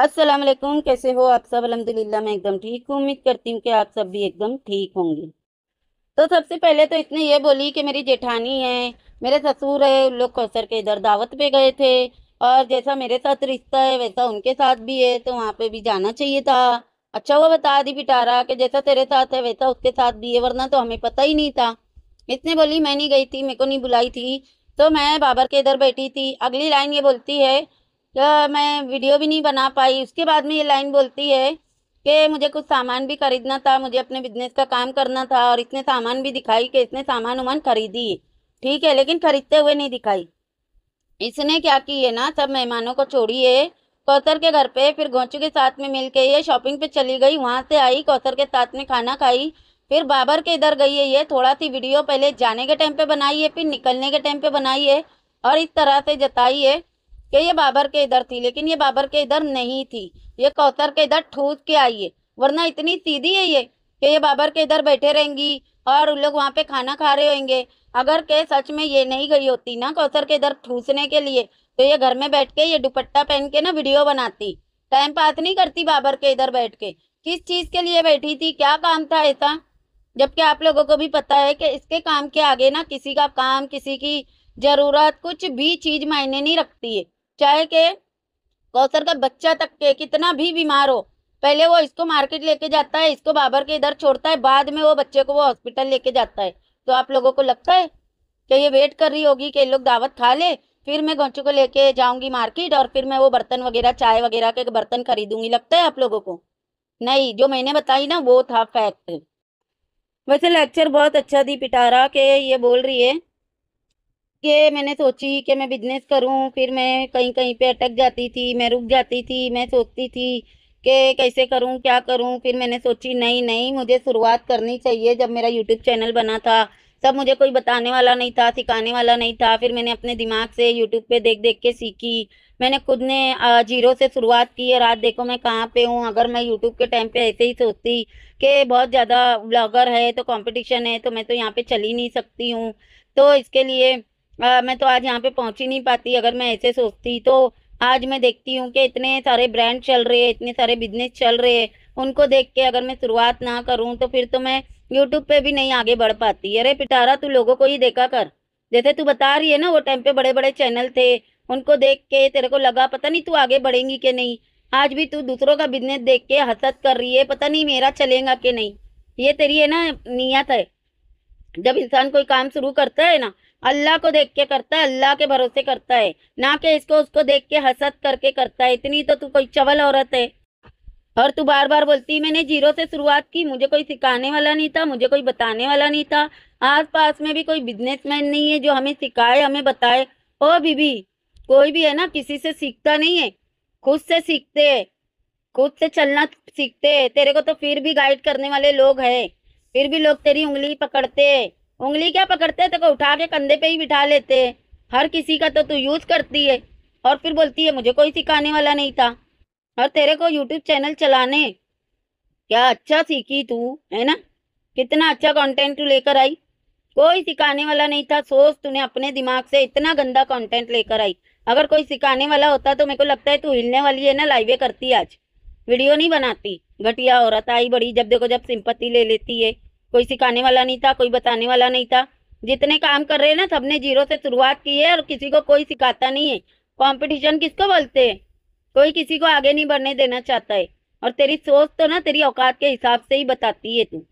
अस्सलाम वालेकुम कैसे हो आप सब अलहमदिल्ला मैं एकदम ठीक हूँ उम्मीद करती हूँ कि आप सब भी एकदम ठीक होंगे तो सबसे पहले तो इसने ये बोली कि मेरी जेठानी है मेरे ससुर है उन लोग कौसर के इधर दावत पे गए थे और जैसा मेरे साथ रिश्ता है वैसा उनके साथ भी है तो वहाँ पे भी जाना चाहिए था अच्छा हुआ बता दी पिटारा कि जैसा तेरे साथ है वैसा उसके साथ भी है वरना तो हमें पता ही नहीं था इसने बोली मैं नहीं गई थी मेरे को नहीं बुलाई थी तो मैं बाबर के इधर बैठी थी अगली लाइन ये बोलती है तो मैं वीडियो भी नहीं बना पाई उसके बाद में ये लाइन बोलती है कि मुझे कुछ सामान भी खरीदना था मुझे अपने बिजनेस का काम करना था और इतने सामान भी दिखाई कि इसने सामान उमान खरीदी ठीक है लेकिन खरीदते हुए नहीं दिखाई इसने क्या की है ना सब मेहमानों को छोड़ी है कौसर के घर पे फिर घोंचू के साथ में मिल के ये शॉपिंग पे चली गई वहाँ से आई कौसर के साथ में खाना खाई फिर बाबर के इधर गई है ये थोड़ा सी वीडियो पहले जाने के टाइम पे बनाई है फिर निकलने के टाइम पे बनाई है और इस तरह से जताई है कि ये बाबर के इधर थी लेकिन ये बाबर के इधर नहीं थी ये कौतर के इधर ठूस के आई है वरना इतनी सीधी है ये कि ये बाबर के इधर बैठे रहेंगी और उन लोग वहाँ पे खाना खा रहे होंगे अगर के सच में ये नहीं गई होती ना कौतर के इधर ठूसने के लिए तो ये घर में बैठ के ये दुपट्टा पहन के ना वीडियो बनाती टाइम पास नहीं करती बाबर के इधर बैठ के किस चीज़ के लिए बैठी थी क्या काम था ऐसा जबकि आप लोगों को भी पता है कि इसके काम के आगे ना किसी का काम किसी की ज़रूरत कुछ भी चीज़ मायने नहीं रखती है चाहे के कौसर का बच्चा तक के कितना भी बीमार हो पहले वो इसको मार्केट लेके जाता है इसको बाबर के इधर छोड़ता है बाद में वो बच्चे को वो हॉस्पिटल लेके जाता है तो आप लोगों को लगता है कि ये वेट कर रही होगी कि लोग दावत खा ले फिर मैं गौचू को लेके जाऊंगी मार्केट और फिर मैं वो बर्तन वगैरह चाय वगैरह के बर्तन खरीदूंगी लगता है आप लोगों को नहीं जो मैंने बताई ना वो था फैक्ट वैसे लेक्चर बहुत अच्छा दी पिटारा के ये बोल रही है कि मैंने सोची कि मैं बिजनेस करूं फिर मैं कहीं कहीं पे अटक जाती थी मैं रुक जाती थी मैं सोचती थी कि कैसे करूं क्या करूं फिर मैंने सोची नहीं नहीं मुझे शुरुआत करनी चाहिए जब मेरा यूट्यूब चैनल बना था तब मुझे कोई बताने वाला नहीं था सिखाने वाला नहीं था फिर मैंने अपने दिमाग से यूट्यूब पे देख देख के सीखी मैंने खुद ने जीरो से शुरुआत की और आज देखो मैं कहाँ पे हूँ अगर मैं यूट्यूब के टाइम पे ऐसे ही सोचती कि बहुत ज़्यादा ब्लॉगर है तो कंपटीशन है तो मैं तो यहाँ पे चल ही नहीं सकती हूँ तो इसके लिए आ, मैं तो आज यहाँ पे पहुँच ही नहीं पाती अगर मैं ऐसे सोचती तो आज मैं देखती हूँ कि इतने सारे ब्रांड चल रहे हैं इतने सारे बिजनेस चल रहे हैं उनको देख के अगर मैं शुरुआत ना करूँ तो फिर तो मैं यूट्यूब पे भी नहीं आगे बढ़ पाती अरे पिटारा तू लोगों को ही देखा कर जैसे तू बता रही है ना वो टाइम पे बड़े बड़े चैनल थे उनको देख के तेरे को लगा पता नहीं तू आगे बढ़ेंगी कि नहीं आज भी तू दूसरों का बिजनेस देख के हसत कर रही है पता नहीं मेरा चलेगा कि नहीं ये तेरी है ना नियत है जब इंसान कोई काम शुरू करता है ना अल्लाह को देख के करता है अल्लाह के भरोसे करता है ना कि इसको उसको देख के हसद करके करता है इतनी तो तू कोई चवल औरत है और तू बार बार बोलती मैंने जीरो से शुरुआत की मुझे कोई सिखाने वाला नहीं था मुझे कोई बताने वाला नहीं था आस पास में भी कोई बिजनेसमैन नहीं है जो हमें सिखाए हमें बताए ओ बीबी कोई भी है ना किसी से सीखता नहीं है खुद से सीखते है खुद से चलना सीखते है तेरे को तो फिर भी गाइड करने वाले लोग है फिर भी लोग तेरी उंगली पकड़ते है उंगली क्या पकड़ते हैं तो उठा के कंधे पे ही बिठा लेते हैं हर किसी का तो तू यूज़ करती है और फिर बोलती है मुझे कोई सिखाने वाला नहीं था और तेरे को यूट्यूब चैनल चलाने क्या अच्छा सीखी तू है ना कितना अच्छा कंटेंट तू लेकर आई कोई सिखाने वाला नहीं था सोच तूने अपने दिमाग से इतना गंदा कंटेंट लेकर आई अगर कोई सिखाने वाला होता तो मेरे को लगता है तू हिलने वाली है ना लाइवे करती आज वीडियो नहीं बनाती घटिया औरत आई बड़ी जब देखो जब सिंपत्ति ले लेती है कोई सिखाने वाला नहीं था कोई बताने वाला नहीं था जितने काम कर रहे हैं ना सबने जीरो से शुरुआत की है और किसी को कोई सिखाता नहीं है कंपटीशन किसको बोलते हैं कोई किसी को आगे नहीं बढ़ने देना चाहता है और तेरी सोच तो ना तेरी औकात के हिसाब से ही बताती है तू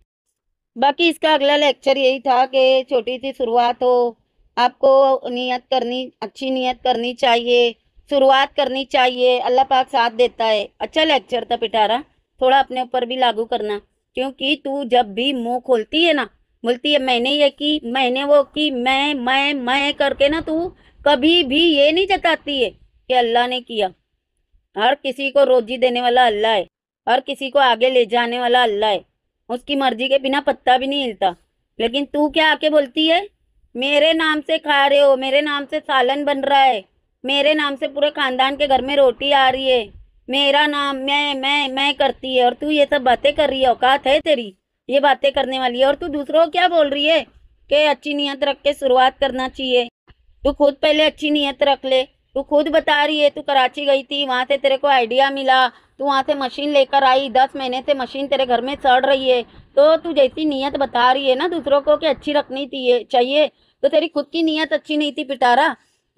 बाकी इसका अगला लेक्चर यही था कि छोटी सी शुरुआत हो आपको नियत करनी अच्छी नियत करनी चाहिए शुरुआत करनी चाहिए अल्लाह पाक साथ देता है अच्छा लेक्चर था पिटारा थोड़ा अपने ऊपर भी लागू करना क्योंकि तू जब भी मुंह खोलती है ना बोलती है मैंने ये की मैंने वो की मैं मैं मैं करके ना तू कभी भी ये नहीं जताती है कि अल्लाह ने किया हर किसी को रोजी देने वाला अल्लाह है हर किसी को आगे ले जाने वाला अल्लाह है उसकी मर्जी के बिना पत्ता भी नहीं हिलता लेकिन तू क्या आके बोलती है मेरे नाम से खा रहे हो मेरे नाम से सालन बन रहा है मेरे नाम से पूरे खानदान के घर में रोटी आ रही है मेरा नाम मैं मैं मैं करती है और तू ये सब बातें कर रही है औकात है तेरी ये बातें करने वाली है और तू दूसरों को क्या बोल रही है कि अच्छी नीयत रख के शुरुआत करना चाहिए तू खुद पहले अच्छी नीयत रख ले तू खुद बता रही है तू कराची गई थी वहाँ से तेरे को आइडिया मिला तू वहाँ से मशीन लेकर आई दस महीने से मशीन तेरे घर में सड़ रही है तो तू जैसी नीयत बता रही है ना दूसरों को कि अच्छी रखनी चाहिए चाहिए तो तेरी खुद की नीयत अच्छी नहीं थी पिटारा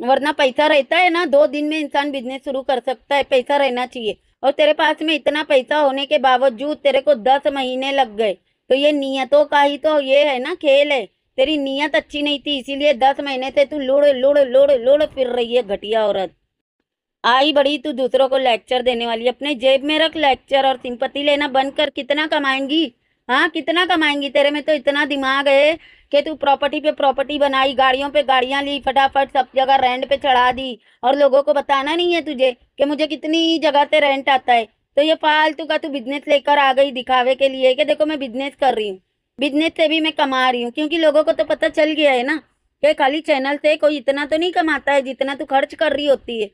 वरना पैसा रहता है ना दो दिन में इंसान बिजनेस शुरू कर सकता है पैसा रहना चाहिए और तेरे पास में इतना पैसा होने के बावजूद तेरे को दस महीने लग गए तो ये नियतों का ही तो ये है ना खेल है तेरी नीयत अच्छी नहीं थी इसीलिए दस महीने से तू लुड़ लुड़ लुड़ लुड़ फिर रही है घटिया औरत आई बड़ी तू दूसरों को लेक्चर देने वाली अपने जेब में रख लेक्चर और सिंपत्ति लेना बंद कर कितना कमाएंगी हाँ कितना कमाएंगी तेरे में तो इतना दिमाग है कि तू प्रॉपर्टी पे प्रॉपर्टी बनाई गाड़ियों पे गाड़ियां ली फटाफट सब जगह रेंट पे चढ़ा दी और लोगों को बताना नहीं है तुझे कि मुझे कितनी जगह पे रेंट आता है तो ये फालतू का तू बिजनेस लेकर आ गई दिखावे के लिए कि देखो मैं बिजनेस कर रही हूँ बिजनेस से भी मैं कमा रही हूँ क्योंकि लोगों को तो पता चल गया है ना कि खाली चैनल से कोई इतना तो नहीं कमाता है जितना तू खर्च कर रही होती है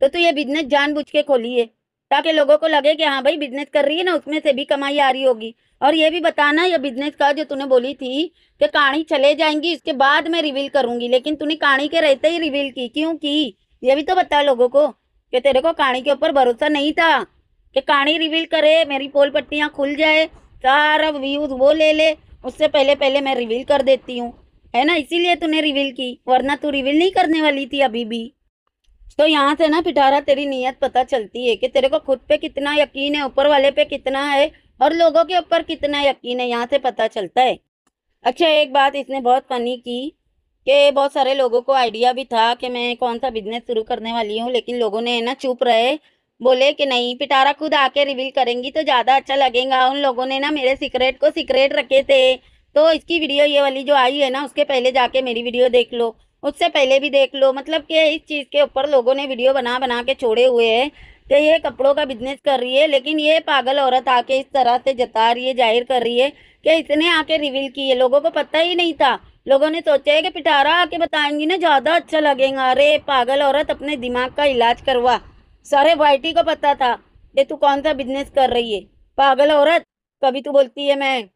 तो तू ये बिजनेस जान के खोली है ताकि लोगों को लगे कि हाँ भाई बिजनेस कर रही है ना उसमें से भी कमाई आ रही होगी और ये भी बताना ये बिजनेस का जो तूने बोली थी कि कहानी चले जाएंगी इसके बाद मैं रिवील करूंगी लेकिन तूने कहानी के रहते ही रिवील की क्यों की ये भी तो बता लोगों को कि तेरे को कहानी के ऊपर भरोसा नहीं था कि कहानी रिवील करे मेरी पोल पट्टियाँ खुल जाए सारा व्यूज वो ले ले उससे पहले पहले मैं रिवील कर देती हूँ है ना इसीलिए तूने रिवील की वरना तू रिवील नहीं करने वाली थी अभी भी तो यहाँ से ना पिटारा तेरी नीयत पता चलती है कि तेरे को खुद पे कितना यकीन है ऊपर वाले पे कितना है और लोगों के ऊपर कितना यकीन है यहाँ से पता चलता है अच्छा एक बात इसने बहुत फनी की कि बहुत सारे लोगों को आइडिया भी था कि मैं कौन सा बिजनेस शुरू करने वाली हूँ लेकिन लोगों ने ना चुप रहे बोले कि नहीं पिटारा खुद आके रिवील करेंगी तो ज़्यादा अच्छा लगेगा उन लोगों ने ना मेरे सीक्रेट को सीक्रेट रखे थे तो इसकी वीडियो ये वाली जो आई है ना उसके पहले जाके मेरी वीडियो देख लो उससे पहले भी देख लो मतलब कि इस चीज़ के ऊपर लोगों ने वीडियो बना बना के छोड़े हुए हैं कि ये कपड़ों का बिजनेस कर रही है लेकिन ये पागल औरत आके इस तरह से जता रही है जाहिर कर रही है कि इसने आके रिवील किए लोगों को पता ही नहीं था लोगों ने सोचा है कि पिटारा आके बताएंगी ना ज़्यादा अच्छा लगेगा अरे पागल औरत अपने दिमाग का इलाज करवा सारे वाइटी को पता था कि तू कौन सा बिजनेस कर रही है पागल औरत कभी तू बोलती है मैं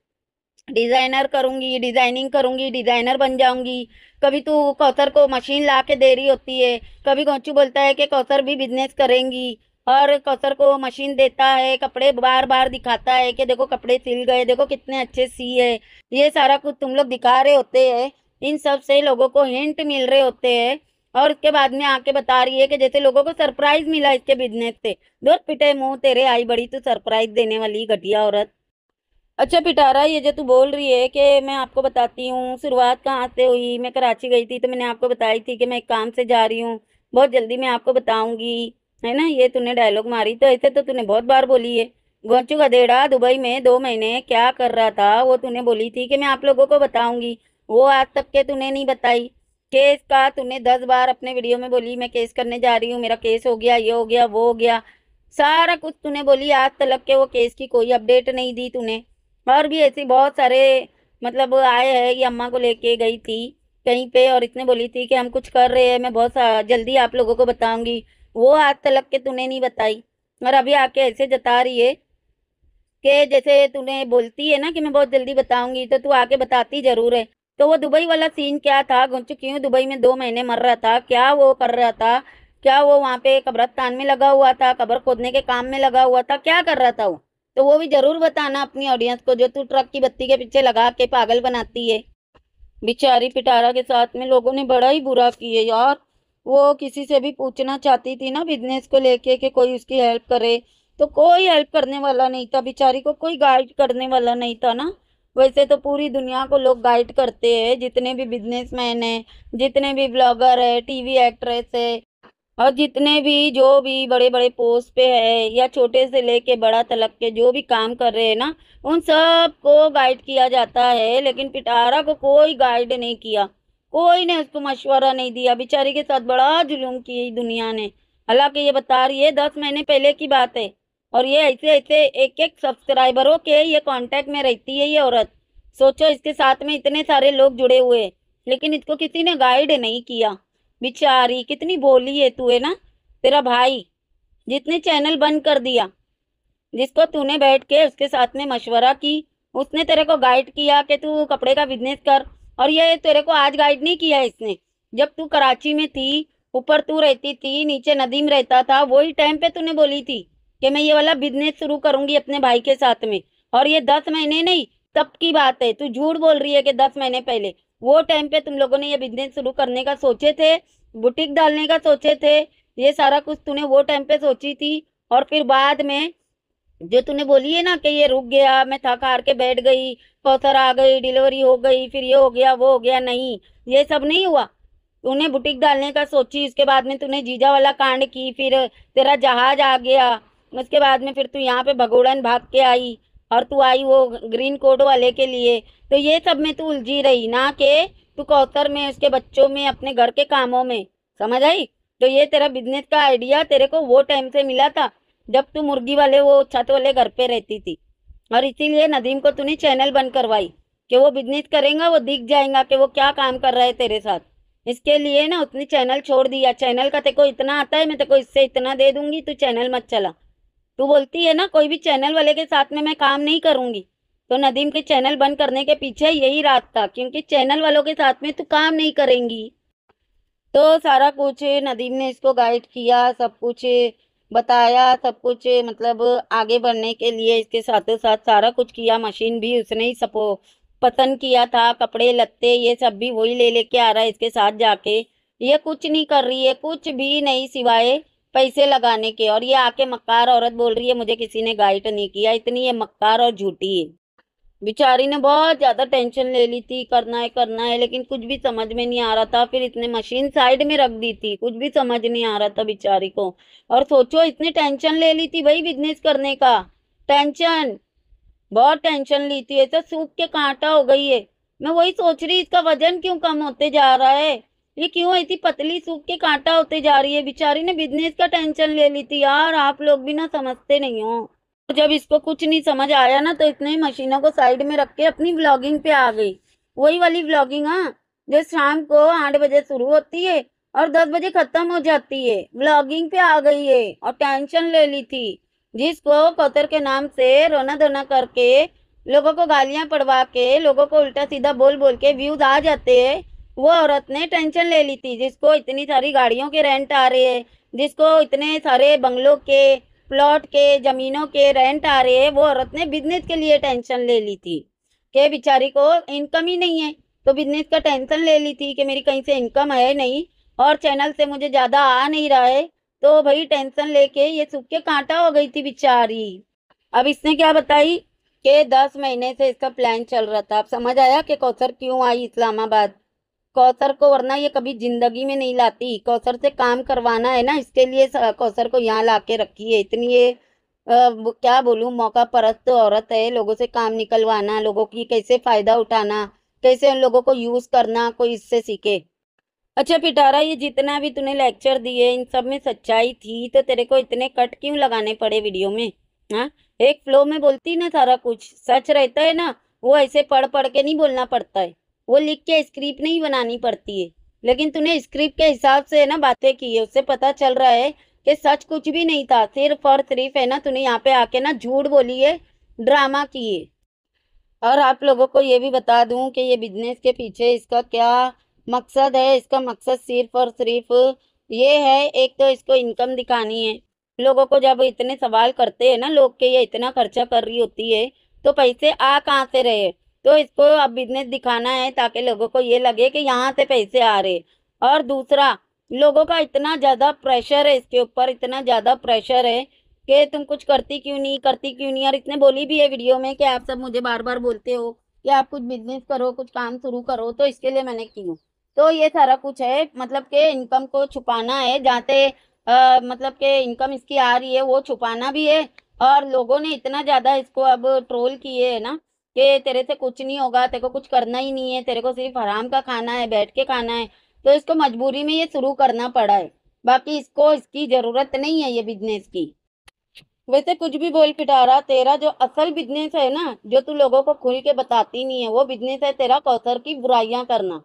डिज़ाइनर करूँगी डिज़ाइनिंग करूँगी डिज़ाइनर बन जाऊँगी कभी तो कौतर को मशीन ला के दे रही होती है कभी कौचू बोलता है कि कौसर भी बिजनेस करेंगी और कौतर को मशीन देता है कपड़े बार बार दिखाता है कि देखो कपड़े सिल गए देखो कितने अच्छे सी है ये सारा कुछ तुम लोग दिखा रहे होते हैं इन सब से लोगों को हिंट मिल रहे होते हैं और उसके बाद में आके बता रही है कि जैसे लोगों को सरप्राइज मिला इसके बिजनेस से दो पिटे मुंह तेरे आई बड़ी तो सरप्राइज देने वाली घटिया औरत अच्छा पिटारा ये जो तू बोल रही है कि मैं आपको बताती हूँ शुरुआत कहाँ से हुई मैं कराची गई थी तो मैंने आपको बताई थी कि मैं एक काम से जा रही हूँ बहुत जल्दी मैं आपको बताऊँगी है ना ये तूने डायलॉग मारी तो ऐसे तो तूने बहुत बार बोली है गोंचू गधेड़ा दुबई में दो महीने क्या कर रहा था वो तूने बोली थी कि मैं आप लोगों को बताऊँगी वो आज तक के तूने नहीं बताई केस का तूने दस बार अपने वीडियो में बोली मैं केस करने जा रही हूँ मेरा केस हो गया ये हो गया वो हो गया सारा कुछ तूने बोली आज तक के वो केस की कोई अपडेट नहीं दी तूने और भी ऐसे बहुत सारे मतलब आए हैं ये अम्मा को लेके गई थी कहीं पे और इसने बोली थी कि हम कुछ कर रहे हैं मैं बहुत जल्दी आप लोगों को बताऊंगी वो हाथ तलक के तूने नहीं बताई और अभी आके ऐसे जता रही है कि जैसे तूने बोलती है ना कि मैं बहुत जल्दी बताऊंगी तो तू आके बताती ज़रूर है तो वो दुबई वाला सीन क्या था घुंच चुकी हूँ दुबई में दो महीने मर रहा था क्या वो कर रहा था क्या वो वहाँ पे कब्रस्तान में लगा हुआ था कब्र खोदने के काम में लगा हुआ था क्या कर रहा था वो तो वो भी ज़रूर बताना अपनी ऑडियंस को जो तू ट्रक की बत्ती के पीछे लगा के पागल बनाती है बिचारी पिटारा के साथ में लोगों ने बड़ा ही बुरा किया यार वो किसी से भी पूछना चाहती थी ना बिजनेस को लेके कि कोई उसकी हेल्प करे तो कोई हेल्प करने वाला नहीं था बिचारी को कोई गाइड करने वाला नहीं था ना वैसे तो पूरी दुनिया को लोग गाइड करते हैं जितने भी बिजनेसमैन हैं जितने भी ब्लॉगर है टीवी एक्ट्रेस है और जितने भी जो भी बड़े बड़े पोस्ट पे है या छोटे से लेके बड़ा तलक के जो भी काम कर रहे हैं ना उन सब को गाइड किया जाता है लेकिन पिटारा को कोई गाइड नहीं किया कोई ने उसको मशवरा नहीं दिया बेचारी के साथ बड़ा जुलूम की दुनिया ने हालांकि ये बता रही है दस महीने पहले की बात है और ये ऐसे ऐसे एक एक सब्सक्राइबरों के ये कॉन्टेक्ट में रहती है ये औरत सोचो इसके साथ में इतने सारे लोग जुड़े हुए लेकिन इसको किसी ने गाइड नहीं किया बिचारी कितनी बोली है तू है ना तेरा भाई जितने चैनल बंद कर दिया जिसको तूने बैठ के उसके साथ में मशवरा की उसने तेरे को गाइड किया कि तू कपड़े का बिजनेस कर और ये तेरे को आज गाइड नहीं किया इसने जब तू कराची में थी ऊपर तू रहती थी नीचे नदीम रहता था वही टाइम पे तूने बोली थी कि मैं ये वाला बिजनेस शुरू करूंगी अपने भाई के साथ में और ये दस महीने नहीं तब की बात है तू झूठ बोल रही है कि दस महीने पहले वो टाइम पे तुम लोगों ने ये बिजनेस शुरू करने का सोचे थे बुटीक डालने का सोचे थे ये सारा कुछ तूने वो टाइम पे सोची थी और फिर बाद में जो तूने बोली है ना कि ये रुक गया मैं थक हार के बैठ गई पौसर आ गई डिलीवरी हो गई फिर ये हो गया वो हो गया नहीं ये सब नहीं हुआ तूने बुटीक डालने का सोची उसके बाद में तूने जीजा वाला कांड की फिर तेरा जहाज आ गया उसके बाद में फिर तू यहाँ पे भगोड़न भाग के आई और तू आई वो ग्रीन कोड वाले के लिए तो ये सब में तू उलझी रही ना के तू कौतर में उसके बच्चों में अपने घर के कामों में समझ आई तो ये तेरा बिजनेस का आइडिया तेरे को वो टाइम से मिला था जब तू मुर्गी वाले वो छत वाले घर पे रहती थी और इसीलिए नदीम को तूने चैनल बंद करवाई कि वो बिजनेस करेगा वो दिख जाएगा कि वो क्या काम कर रहा है तेरे साथ इसके लिए ना उतनी चैनल छोड़ दिया चैनल का तेको इतना आता है मैं तेको इससे इतना दे दूंगी तू चैनल मत चला तू बोलती है ना कोई भी चैनल वाले के साथ में मैं काम नहीं करूँगी तो नदीम के चैनल बंद करने के पीछे यही रात था क्योंकि चैनल वालों के साथ में तू काम नहीं करेंगी तो सारा कुछ नदीम ने इसको गाइड किया सब कुछ बताया सब कुछ मतलब आगे बढ़ने के लिए इसके साथों साथ सारा कुछ किया मशीन भी उसने ही सपो पसंद किया था कपड़े लत्ते ये सब भी वही ले लेके आ रहा है इसके साथ जाके ये कुछ नहीं कर रही है कुछ भी नहीं सिवाय पैसे लगाने के और ये आके मक्कार औरत बोल रही है मुझे किसी ने गाइड नहीं किया इतनी ये मक्कार और झूठी है बेचारी ने बहुत ज़्यादा टेंशन ले ली थी करना है करना है लेकिन कुछ भी समझ में नहीं आ रहा था फिर इतने मशीन साइड में रख दी थी कुछ भी समझ नहीं आ रहा था बेचारी को और सोचो इतने टेंशन ले ली थी भाई बिजनेस करने का टेंशन बहुत टेंशन ली थी ऐसा सूख के कांटा हो गई है मैं वही सोच रही इसका वजन क्यों कम होते जा रहा है ये क्यों इतनी पतली सूख के कांटा होते जा रही है बेचारी ने बिजनेस का टेंशन ले ली थी यार आप लोग भी ना समझते नहीं हो जब इसको कुछ नहीं समझ आया ना तो इतने मशीनों को साइड में रख के अपनी ब्लॉगिंग पे आ गई वही वाली ब्लॉगिंग हाँ जो शाम को आठ बजे शुरू होती है और दस बजे खत्म हो जाती है ब्लॉगिंग पे आ गई है और टेंशन ले ली थी जिसको कोतर के नाम से रोना धोना करके लोगों को गालियां पड़वा के लोगों को उल्टा सीधा बोल बोल के व्यूज आ जाते हैं वो औरत ने टेंशन ले ली थी जिसको इतनी सारी गाड़ियों के रेंट आ रहे हैं जिसको इतने सारे बंगलों के प्लॉट के ज़मीनों के रेंट आ रहे हैं वो औरत ने बिजनेस के लिए टेंशन ले ली थी के बेचारी को इनकम ही नहीं है तो बिजनेस का टेंशन ले ली थी कि मेरी कहीं से इनकम है नहीं और चैनल से मुझे ज़्यादा आ नहीं रहा है तो भाई टेंशन लेके ये सूख के कांटा हो गई थी बेचारी अब इसने क्या बताई कि दस महीने से इसका प्लान चल रहा था अब समझ आया कि कौसर क्यों आई इस्लामाबाद कौसर को वरना ये कभी जिंदगी में नहीं लाती कौसर से काम करवाना है ना इसके लिए कौसर को यहाँ ला के रखी है इतनी ये आ, क्या बोलूँ मौका परस्त औरत है लोगों से काम निकलवाना लोगों की कैसे फ़ायदा उठाना कैसे उन लोगों को यूज़ करना कोई इससे सीखे अच्छा पिटारा ये जितना भी तूने लेक्चर दिए इन सब में सच्चाई थी तो तेरे को इतने कट क्यों लगाने पड़े वीडियो में हाँ एक फ्लो में बोलती ना सारा कुछ सच रहता है ना वो ऐसे पढ़ पढ़ के नहीं बोलना पड़ता है वो लिख के स्क्रिप्ट नहीं बनानी पड़ती है लेकिन तूने स्क्रिप्ट के हिसाब से है ना बातें की है उससे पता चल रहा है कि सच कुछ भी नहीं था सिर्फ और सिर्फ है ना तूने यहाँ पे आके ना झूठ बोली है ड्रामा किए और आप लोगों को ये भी बता दूं कि ये बिजनेस के पीछे इसका क्या मकसद है इसका मकसद सिर्फ और सिर्फ ये है एक तो इसको इनकम दिखानी है लोगों को जब इतने सवाल करते हैं ना लोग के ये इतना खर्चा कर रही होती है तो पैसे आ कहाँ से रहे तो इसको अब बिजनेस दिखाना है ताकि लोगों को ये लगे कि यहाँ से पैसे आ रहे और दूसरा लोगों का इतना ज़्यादा प्रेशर है इसके ऊपर इतना ज़्यादा प्रेशर है कि तुम कुछ करती क्यों नहीं करती क्यों नहीं और इसने बोली भी है वीडियो में कि आप सब मुझे बार बार बोलते हो कि आप कुछ बिजनेस करो कुछ काम शुरू करो तो इसके लिए मैंने क्यों तो ये सारा कुछ है मतलब के इनकम को छुपाना है जहाँ से मतलब के इनकम इसकी आ रही है वो छुपाना भी है और लोगों ने इतना ज़्यादा इसको अब ट्रोल किए है ना कि तेरे से कुछ नहीं होगा तेरे को कुछ करना ही नहीं है तेरे को सिर्फ आराम का खाना है बैठ के खाना है तो इसको मजबूरी में ये शुरू करना पड़ा है बाकी इसको इसकी ज़रूरत नहीं है ये बिजनेस की वैसे कुछ भी बोल पिटारा तेरा जो असल बिजनेस है ना जो तू लोगों को खुल के बताती नहीं है वो बिजनेस है तेरा कौसर की बुराइयां करना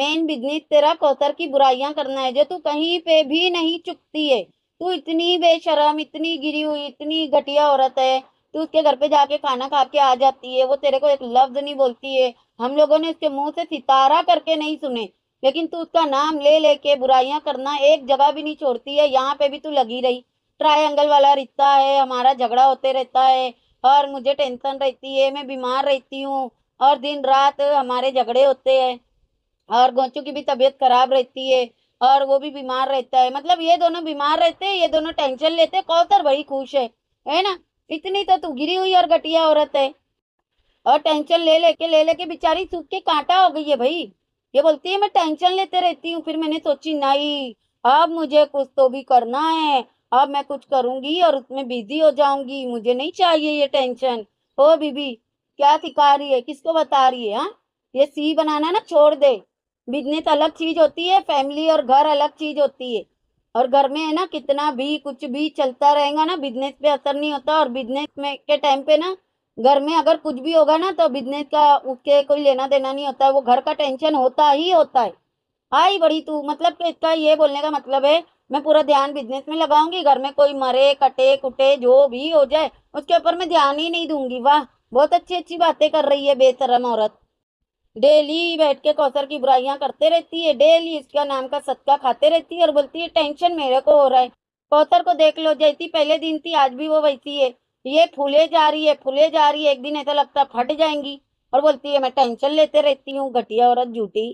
मेन बिजनेस तेरा कौसर की बुराइयां करना है जो तू कहीं पे भी नहीं चुकती है तू इतनी बेशरम इतनी गिरी हुई इतनी घटिया औरत है तू उसके घर पे जाके खाना खा के आ जाती है वो तेरे को एक लफ्ज नहीं बोलती है हम लोगों ने उसके मुंह से सितारा करके नहीं सुने लेकिन तू उसका नाम ले लेके बुराइयां करना एक जगह भी नहीं छोड़ती है यहाँ पे भी तू लगी रही ट्रायंगल वाला रिश्ता है हमारा झगड़ा होते रहता है और मुझे टेंशन रहती है मैं बीमार रहती हूँ और दिन रात हमारे झगड़े होते हैं और गोचू की भी तबीयत खराब रहती है और वो भी बीमार रहता है मतलब ये दोनों बीमार रहते हैं ये दोनों टेंशन लेते हैं कौतर बड़ी खुश है है ना इतनी तो तू गिरी हुई और घटिया औरत है और टेंशन ले लेके ले लेके बेचारी सूख के कांटा हो गई है भाई ये बोलती है मैं टेंशन लेते रहती हूँ फिर मैंने सोची नहीं अब मुझे कुछ तो भी करना है अब मैं कुछ करूंगी और उसमें बिजी हो जाऊंगी मुझे नहीं चाहिए ये टेंशन हो बीबी क्या सिखा रही है किसको बता रही है हा? ये सी बनाना ना छोड़ दे बिजनेस अलग चीज होती है फैमिली और घर अलग चीज होती है और घर में है ना कितना भी कुछ भी चलता रहेगा ना बिजनेस पे असर नहीं होता और बिजनेस में के टाइम पे ना घर में अगर कुछ भी होगा ना तो बिजनेस का उसके कोई लेना देना नहीं होता है वो घर का टेंशन होता ही होता है आई बड़ी तू मतलब कि इसका ये बोलने का मतलब है मैं पूरा ध्यान बिजनेस में लगाऊंगी घर में कोई मरे कटे कुटे जो भी हो जाए उसके ऊपर मैं ध्यान ही नहीं दूंगी वाह बहुत अच्छी अच्छी बातें कर रही है बेसरम औरत डेली बैठ के कौसर की बुराइयां करते रहती है डेली इसका नाम का सदका खाते रहती है और बोलती है टेंशन मेरे को हो रहा है कौसर को देख लो जैसी पहले दिन थी आज भी वो वैसी है ये फूले जा रही है फूले जा रही है एक दिन ऐसा लगता है फट जाएंगी और बोलती है मैं टेंशन लेते रहती हूँ घटिया औरत झूठी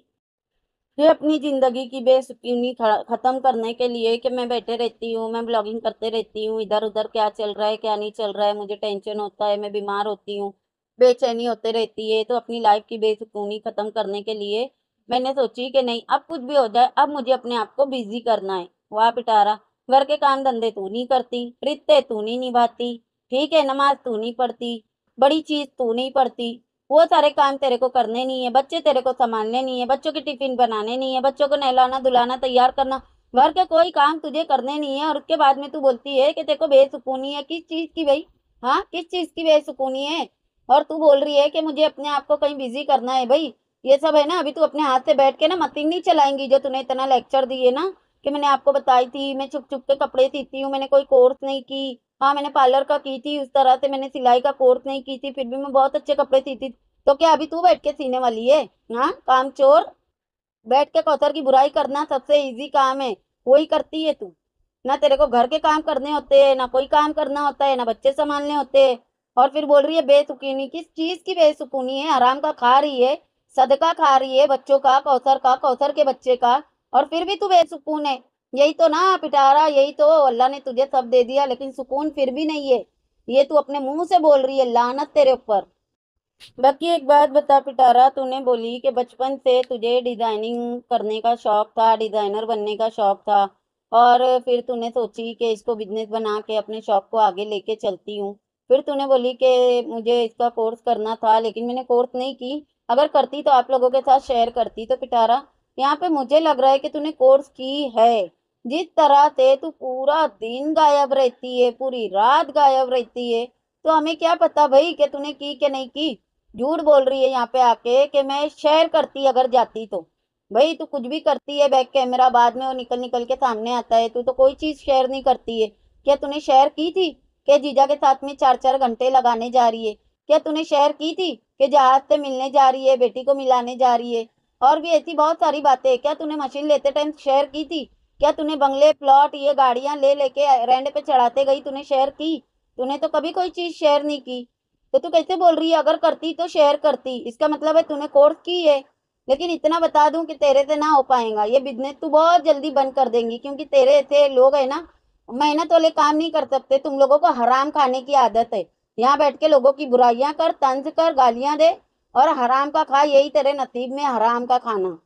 ये अपनी ज़िंदगी की बेसुकूनी ख़त्म करने के लिए कि मैं बैठे रहती हूँ मैं ब्लॉगिंग करते रहती हूँ इधर उधर क्या चल रहा है क्या नहीं चल रहा है मुझे टेंशन होता है मैं बीमार होती हूँ बेचैनी होते रहती है तो अपनी लाइफ की बेसुकूनी ख़त्म करने के लिए मैंने सोची कि नहीं अब कुछ भी हो जाए अब मुझे अपने आप को बिजी करना है वाह पिटारा घर के काम धंधे तू नहीं करती रिश्ते तू नहीं निभाती ठीक है नमाज तू नहीं पढ़ती बड़ी चीज़ तू नहीं पढ़ती वो सारे काम तेरे को करने नहीं है बच्चे तेरे को संभालने नहीं है बच्चों के टिफिन बनाने नहीं है बच्चों को नहलाना धुलाना तैयार करना घर के कोई काम तुझे करने नहीं है और उसके बाद में तू बोलती है कि तेरे को बेसुकूनी है किस चीज़ की भाई हाँ किस चीज़ की बेसुकूनी है और तू बोल रही है कि मुझे अपने आप को कहीं बिजी करना है भाई ये सब है ना अभी तू अपने हाथ से बैठ के ना मतिंग नहीं चलाएंगी जो तूने इतना लेक्चर दिए ना कि मैंने आपको बताई थी मैं छुप छुप के कपड़े सीती हूँ मैंने कोई कोर्स नहीं की हाँ मैंने पार्लर का की थी उस तरह से मैंने सिलाई का कोर्स नहीं की थी फिर भी मैं बहुत अच्छे कपड़े सीती तो क्या अभी तू बैठ के सीने वाली है हाँ काम चोर बैठ के कौतर की बुराई करना सबसे इजी काम है वही करती है तू ना तेरे को घर के काम करने होते हैं ना कोई काम करना होता है ना बच्चे संभालने होते हैं और फिर बोल रही है बेसुकूनी किस चीज़ की बेसुकूनी है आराम का खा रही है सदका खा रही है बच्चों का कौसर का कौसर के बच्चे का और फिर भी तू बेसुकून है यही तो ना पिटारा यही तो अल्लाह ने तुझे सब दे दिया लेकिन सुकून फिर भी नहीं है ये तू अपने मुंह से बोल रही है लानत तेरे ऊपर बाकी एक बात बता पिटारा तूने बोली कि बचपन से तुझे डिज़ाइनिंग करने का शौक था डिज़ाइनर बनने का शौक था और फिर तूने सोची कि इसको बिजनेस बना के अपने शौक को आगे लेके चलती हूँ फिर तूने बोली कि मुझे इसका कोर्स करना था लेकिन मैंने कोर्स नहीं की अगर करती तो आप लोगों के साथ शेयर करती तो पिटारा यहाँ पे मुझे लग रहा है कि तूने कोर्स की है जिस तरह से तू पूरा दिन गायब रहती है पूरी रात गायब रहती है तो हमें क्या पता भाई कि तूने की कि नहीं की झूठ बोल रही है यहाँ पे आके कि मैं शेयर करती अगर जाती तो भाई तू कुछ भी करती है बैक कैमरा बाद में वो निकल निकल के सामने आता है तू तो कोई चीज़ शेयर नहीं करती है क्या तूने शेयर की थी के जीजा के साथ में चार चार घंटे लगाने जा रही है क्या तूने शेयर की थी कि जहाज से मिलने जा रही है बेटी को मिलाने जा रही है और भी ऐसी बहुत सारी बातें क्या तूने मशीन लेते टाइम शेयर की थी क्या तूने बंगले प्लॉट ये गाड़ियां ले लेके रेंट पे चढ़ाते गई तूने शेयर की तूने तो कभी कोई चीज़ शेयर नहीं की तो तू कैसे बोल रही है अगर करती तो शेयर करती इसका मतलब है तूने कोर्स की है लेकिन इतना बता दूं कि तेरे से ना हो पाएगा ये बिजनेस तू बहुत जल्दी बंद कर देंगी क्योंकि तेरे ऐसे लोग है ना मेहनत वाले काम नहीं कर सकते तुम लोगों को हराम खाने की आदत है यहाँ बैठ के लोगों की बुराइयां कर तंज कर गालियां दे और हराम का खा यही तेरे नसीब में हराम का खाना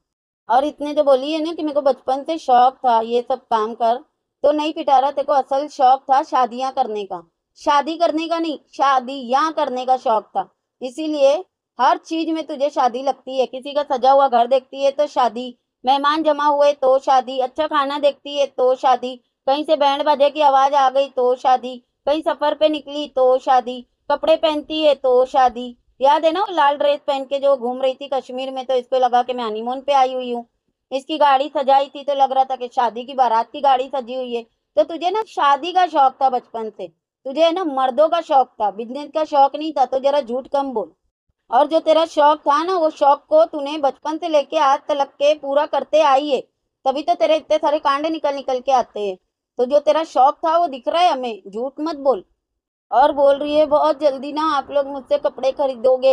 और इतने जो बोली है ना कि मेरे को बचपन से शौक था ये सब काम कर तो नहीं पिटा रहा तेरे को असल शौक था शादियां करने का शादी करने का नहीं शादी यहाँ करने का शौक था इसीलिए हर चीज में तुझे शादी लगती है किसी का सजा हुआ घर देखती है तो शादी मेहमान जमा हुए तो शादी अच्छा खाना देखती है तो शादी कहीं से बैंड बाजे की आवाज आ गई तो शादी कहीं सफर पे निकली तो शादी कपड़े पहनती है तो शादी याद है ना लाल ड्रेस पहन के जो घूम रही थी कश्मीर में तो इसको लगा कि मैं हनीमून पे आई हुई हूँ इसकी गाड़ी सजाई थी तो लग रहा था कि शादी की बारात की गाड़ी सजी हुई है तो तुझे ना शादी का शौक था बचपन से तुझे है ना मर्दों का शौक था बिजनेस का शौक नहीं था तो जरा झूठ कम बोल और जो तेरा शौक था ना वो शौक को तूने बचपन से लेके आज तलक के पूरा करते आई है तभी तो तेरे इतने सारे कांडे निकल निकल के आते हैं तो जो तेरा शौक था वो दिख रहा है हमें झूठ मत बोल और बोल रही है बहुत जल्दी ना आप लोग मुझसे कपड़े खरीदोगे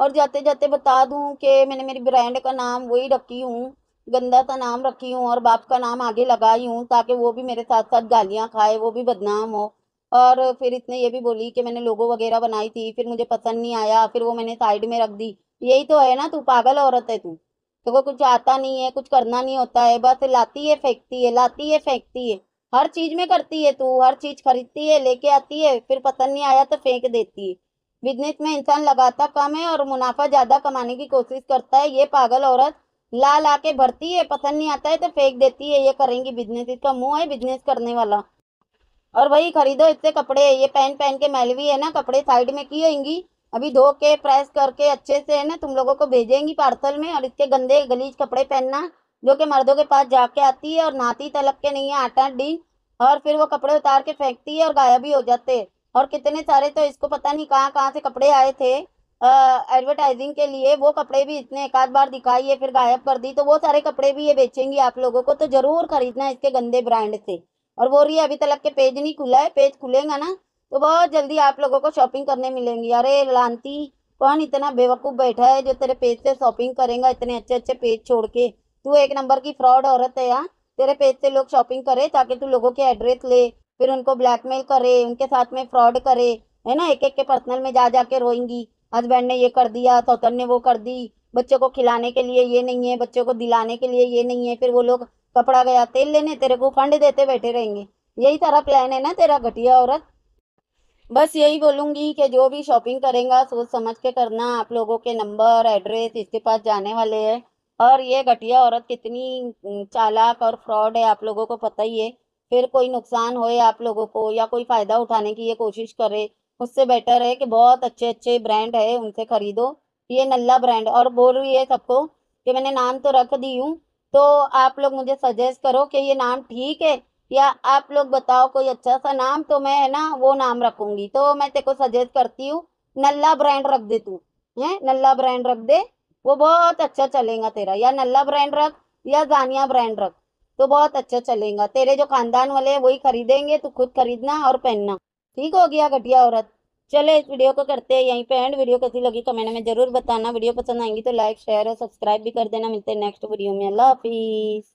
और जाते जाते बता दूं कि मैंने मेरी ब्रांड का नाम वही रखी हूँ गंदा सा नाम रखी हूँ और बाप का नाम आगे लगाई हूँ ताकि वो भी मेरे साथ साथ गालियाँ खाए वो भी बदनाम हो और फिर इसने ये भी बोली कि मैंने लोगो वगैरह बनाई थी फिर मुझे पसंद नहीं आया फिर वो मैंने साइड में रख दी यही तो है ना तू पागल औरत है तू तो कुछ आता नहीं है कुछ करना नहीं होता है बस लाती है फेंकती है लाती है फेंकती है हर चीज में करती है तू हर चीज खरीदती है लेके आती है फिर पसंद नहीं आया तो फेंक देती है बिजनेस में इंसान लगातार कम है और मुनाफा ज्यादा कमाने की कोशिश करता है ये पागल औरत ला ला के भरती है पसंद नहीं आता है तो फेंक देती है ये करेंगी बिजनेस इसका मुंह है बिजनेस करने वाला और भाई खरीदो इससे कपड़े ये पहन पहन के मैलवी है ना कपड़े साइड में की होंगी अभी धो के प्रेस करके अच्छे से है ना तुम लोगों को भेजेंगी पार्सल में और इसके गंदे गलीज कपड़े पहनना जो कि मर्दों के पास जाके आती है और नाती तलक के नहीं है आटा डी और फिर वो कपड़े उतार के फेंकती है और गायब ही हो जाते है और कितने सारे तो इसको पता नहीं कहाँ कहाँ से कपड़े आए थे एडवर्टाइजिंग के लिए वो कपड़े भी इतने एक आध बार दिखाई है फिर गायब कर दी तो वो सारे कपड़े भी ये बेचेंगी आप लोगों को तो जरूर खरीदना इसके गंदे ब्रांड से और वो रही अभी तक के पेज नहीं खुला है पेज खुलेगा ना तो बहुत जल्दी आप लोगों को शॉपिंग करने मिलेंगी अरे लांती कौन इतना बेवकूफ़ बैठा है जो तेरे पेज से शॉपिंग करेगा इतने अच्छे अच्छे पेज छोड़ के तू एक नंबर की फ्रॉड औरत है यहाँ तेरे पेज से लोग शॉपिंग करे ताकि तू लोगों के एड्रेस ले फिर उनको ब्लैकमेल करे उनके साथ में फ्रॉड करे है ना एक एक के पर्सनल में जा जा रोएंगी हस्बैंड ने ये कर दिया सौतन ने वो कर दी बच्चों को खिलाने के लिए ये नहीं है बच्चों को दिलाने के लिए ये नहीं है फिर वो लोग कपड़ा गया तेल लेने तेरे को फंड देते बैठे रहेंगे यही तेरा प्लान है ना तेरा घटिया औरत बस यही बोलूंगी कि जो भी शॉपिंग करेगा सोच समझ के करना आप लोगों के नंबर एड्रेस इसके पास जाने वाले हैं और ये घटिया औरत कितनी चालाक और फ्रॉड है आप लोगों को पता ही है फिर कोई नुकसान होए आप लोगों को या कोई फ़ायदा उठाने की ये कोशिश करे उससे बेटर है कि बहुत अच्छे अच्छे ब्रांड है उनसे खरीदो ये नल्ला ब्रांड और बोल रही है सबको कि मैंने नाम तो रख दी हूँ तो आप लोग मुझे सजेस्ट करो कि ये नाम ठीक है या आप लोग बताओ कोई अच्छा सा नाम तो मैं है ना वो नाम रखूंगी तो मैं तेरे को सजेस्ट करती हूँ नल्ला ब्रांड रख दे तू है नल्ला ब्रांड रख दे वो बहुत अच्छा चलेगा तेरा या नल्ला ब्रांड रख या जानिया ब्रांड रख तो बहुत अच्छा चलेगा तेरे जो खानदान वाले हैं वही खरीदेंगे तो खुद खरीदना और पहनना ठीक हो गया घटिया औरत चले इस वीडियो को करते हैं यहीं पे एंड वीडियो कैसी लगी कमेंट में जरूर बताना वीडियो पसंद आएंगी तो लाइक शेयर और सब्सक्राइब भी कर देना मिलते हैं नेक्स्ट वीडियो में अल्लाह हाफिज़